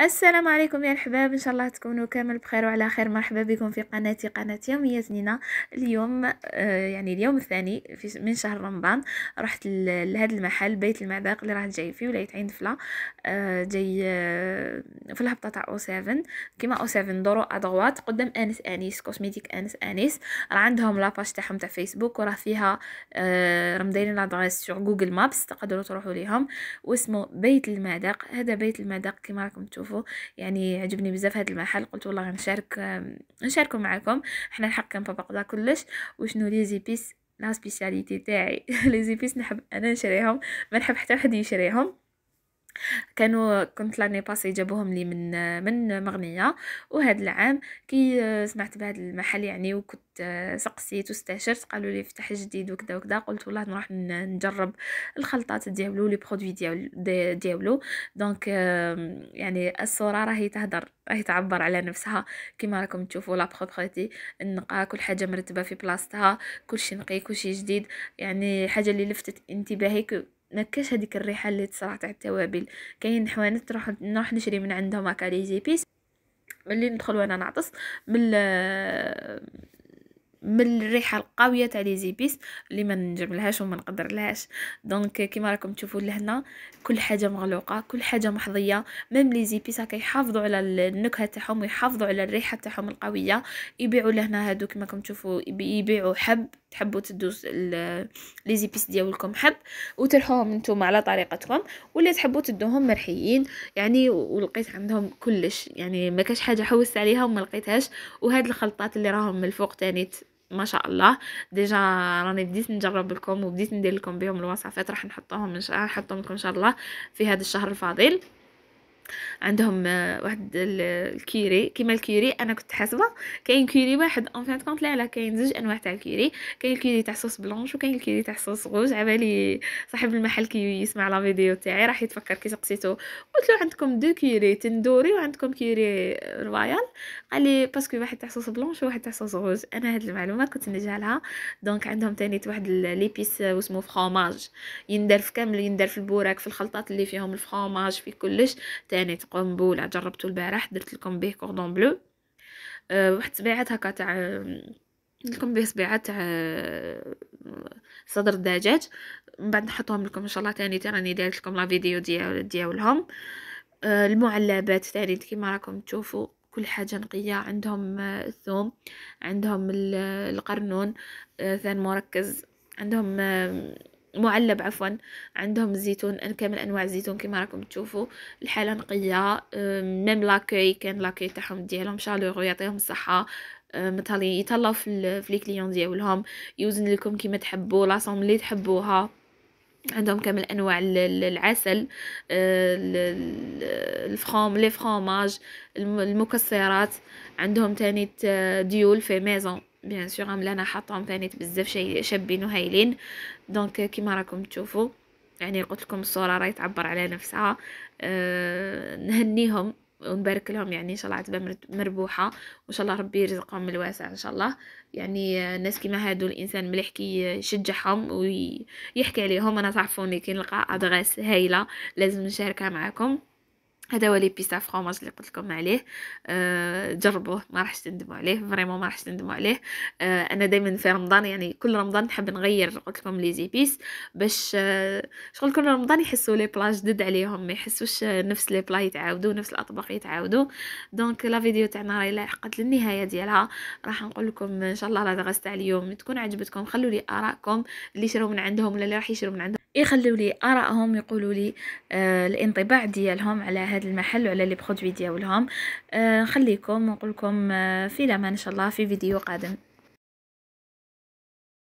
السلام عليكم يا الحباب ان شاء الله تكونوا كامل بخير وعلى خير مرحبا بكم في قناتي قناه يوميه زنينه اليوم آه، يعني اليوم الثاني من شهر رمضان رحت لهذا المحل بيت المذاق اللي راه جاي آه، في ولايه عين دفله جاي في الهبطه تاع او 7 كيما او 7 دورو ادغوات قدام انس انيس كوزميتيك انس انيس راه عندهم لاباج تاعهم تاع فيسبوك وراه فيها آه، راهم مدايرين لادريس سور جوجل مابس تقدروا تروحوا ليهم واسمه بيت المذاق هذا بيت المذاق كيما راكم تشوفوا تشوفوا يعني عجبني بزاف هذا المحل قلت والله غنشارك نشاركو معكم حنا الحق كنطبق كلش وشنو لي زيبيس لا سبيسياليتي تاعي لي زيبيس نحب انا نشريهم ما نحب حتى واحد يشريهم كانوا كنت لاني باسي جابوهم لي من من مغنيه وهذا العام كي آه، سمعت بهذا المحل يعني وكنت آه، سقسيت واستشرت قالوا لي فتح جديد وكذا وكذا قلت والله نروح نجرب الخلطات ديالو لي برودوي ديالو دونك يعني الصوره راهي تهدر راهي تعبر على نفسها كما راكم تشوفوا لا بروبريتي النقاء كل حاجه مرتبه في بلاصتها كل شيء نقي كل شيء جديد يعني حاجه اللي لفتت انتباهي ما كاش هذيك الريحه اللي تصرا تاع التوابل كاين حوانت نروح نروح نشري من عندهم هكا لي زيبيس ملي ندخل وانا نعطس من من الريحه القويه تاع لي زيبيس اللي ما نجملهاش وما نقدرلهاش دونك كيما راكم تشوفوا لهنا كل حاجه مغلوقه كل حاجه محظيه ميم لي زيبيس هكا يحافظوا على النكهه تاعهم ويحافظوا على الريحه تاعهم القويه يبيعوا لهنا هادو كيما راكم تشوفوا يبيعوا حب تحبوا تدوز لي زيبيس ديالكم حب وترحوهم نتوما على طريقتكم ولا تحبوا تدوهم مرحيين يعني ولقيت عندهم كلش يعني ما كاش حاجه حوست عليها وما لقيتهاش وهاد الخلطات اللي راهم من الفوق تاني ما شاء الله ديجا راني بديت نجرب لكم وبديت ندير لكم بهم الوصفات راح نحطهم ان شاء الله نحطهم لكم ان شاء الله في هذا الشهر الفاضل عندهم آه، واحد الكيري كيما الكيري انا كنت حاسبه كاين كيري واحد اون فان كونت لا لا كاين زوج انواع تاع الكيري كاين الكيري تاع صوص بلونش وكاين الكيري تاع صوص غوج عبالي صاحب المحل كي يسمع لا فيديو تاعي راح يتفكر كي سقسيتو قلت له عندكم دو كيري تندوري وعندكم كيري رويال قال لي باسكو واحد تاع صوص بلونش وواحد تاع صوص غوج انا هاد المعلومه كنت نجهلها دونك عندهم تاني واحد ليبيس آه، واسمه فروماج يندر في كامل يندر في البوراك في الخلطات اللي فيهم الفرماج في كلش تاني البنات قنبله جربته البارح درت لكم به كوردون بلو آه، واحد صبيعات هكا تاع لكم به صبيعات تاع آه، صدر الدجاج من بعد نحطهم لكم ان شاء الله تاني تراني دارت لكم لا فيديو ديال ديالهم آه، المعلبات تاني كيما راكم تشوفوا كل حاجه نقيه عندهم الثوم عندهم القرنون ثاني مركز عندهم معلب عفوا عندهم الزيتون كامل انواع الزيتون كما راكم تشوفوا الحاله نقيه ميم لاكي كان لاكي تاعهم ديالهم شالورو يعطيهم الصحه مثالي يتهلاو في لي كليون ديالهم يوزن لكم كيما تحبوا لاصوم اللي تحبوها عندهم كامل انواع العسل أه، الفخوم لي فخوماج المكسرات عندهم تاني آه، ديول في ميزون بيان سور ملانه حاطهم ثاني بزاف شي شابين وهايلين دونك كيما راكم تشوفوا يعني قلت لكم الصوره راهي تعبر على نفسها أه نهنيهم ونبارك لهم يعني ان شاء الله تبقى مربوحه وان شاء الله ربي يرزقهم الواسع ان شاء الله يعني الناس كيما هادو الانسان مليح كي يشجعهم ويحكي عليهم انا تعرفوني كي نلقى ادغاس هايله لازم نشاركها معكم هذا هو لي بيسا فرماج اللي قلت لكم عليه أه جربوه ما راحش تندموا عليه فريمون ما راحش تندموا عليه أه انا دائما في رمضان يعني كل رمضان نحب نغير قلت لكم لي زيبيس باش أه شغل كل رمضان يحسوا لي بلا جدد عليهم ما يحسوش نفس لي بلا يتعاودوا نفس الاطباق يتعاودوا دونك لا فيديو تاعنا راهي لاحقت للنهايه ديالها راح نقول لكم ان شاء الله لا تاع اليوم تكون عجبتكم خلوا لي ارائكم اللي شراو من عندهم ولا اللي راح يشرو من عندهم يخلوا لي ارائهم يقولوا لي آه الانطباع ديالهم على هذا المحل وعلى لي برودوي ديالهم آه خليكم ونقول لكم آه في لامان ان شاء الله في فيديو قادم